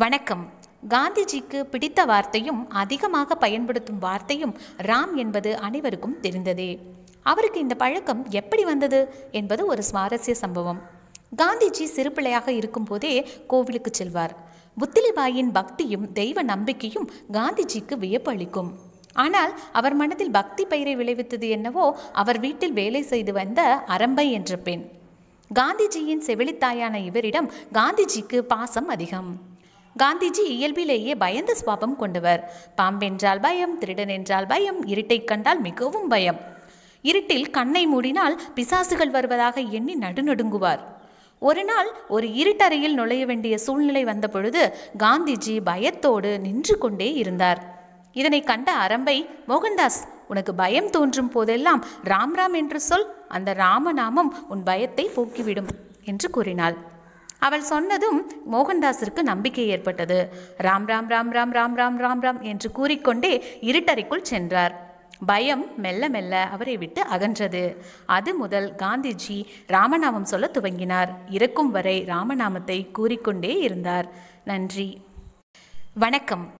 வணக்கம் காந்திஜிக்கு பிடித்த வார்த்தையும் அதிகமாக பயன்படுத்தும் வார்த்தையும் ராம் என்பது அனைவருக்கும் தெரிந்ததே அவருக்கு இந்த பழக்கம் எப்படி வந்தது என்பது ஒரு சுவாரஸ்ய சம்பவம் காந்திஜி சிறுபிள்ளையாக இருக்கும்போதே கோவிலுக்கு செல்வார் புத்திலிபாயின் பக்தியும் தெய்வ நம்பிக்கையும் காந்திஜிக்கு வியப்பு அளிக்கும் ஆனால் அவர் மனதில் பக்தி பயிரை விளைவித்தது என்னவோ அவர் வீட்டில் வேலை செய்து வந்த அரம்பை என்ற பெண் காந்திஜியின் செவிலித்தாயான இவரிடம் காந்திஜிக்கு பாசம் அதிகம் காந்திஜி இயல்பிலேயே பயந்த சுவாபம் கொண்டவர் பாம்பென்றால் பயம் திருடன் என்றால் பயம் இருட்டை கண்டால் மிகவும் பயம் இருட்டில் கண்ணை மூடினால் பிசாசுகள் வருவதாக எண்ணி நடுநடுங்குவார் ஒரு நாள் ஒரு இருட்டறையில் நுழைய வேண்டிய சூழ்நிலை வந்தபொழுது காந்திஜி பயத்தோடு நின்று கொண்டே இருந்தார் இதனை கண்ட அரம்பை மோகன்தாஸ் உனக்கு பயம் தோன்றும் போதெல்லாம் ராம் ராம் என்று சொல் அந்த ராமநாமம் உன் பயத்தை போக்கிவிடும் என்று கூறினாள் அவள் சொன்னதும் மோகன்தாஸிற்கு நம்பிக்கை ஏற்பட்டது ராம் ராம் ராம் ராம் ராம் ராம் ராம் ராம் என்று கூறிக்கொண்டே இருட்டறைக்குள் சென்றார் பயம் மெல்ல மெல்ல அவரை விட்டு அகன்றது அது முதல் காந்திஜி ராமநாமம் சொல்ல துவங்கினார் இறக்கும் வரை ராமநாமத்தை கூறிக்கொண்டே இருந்தார் நன்றி வணக்கம்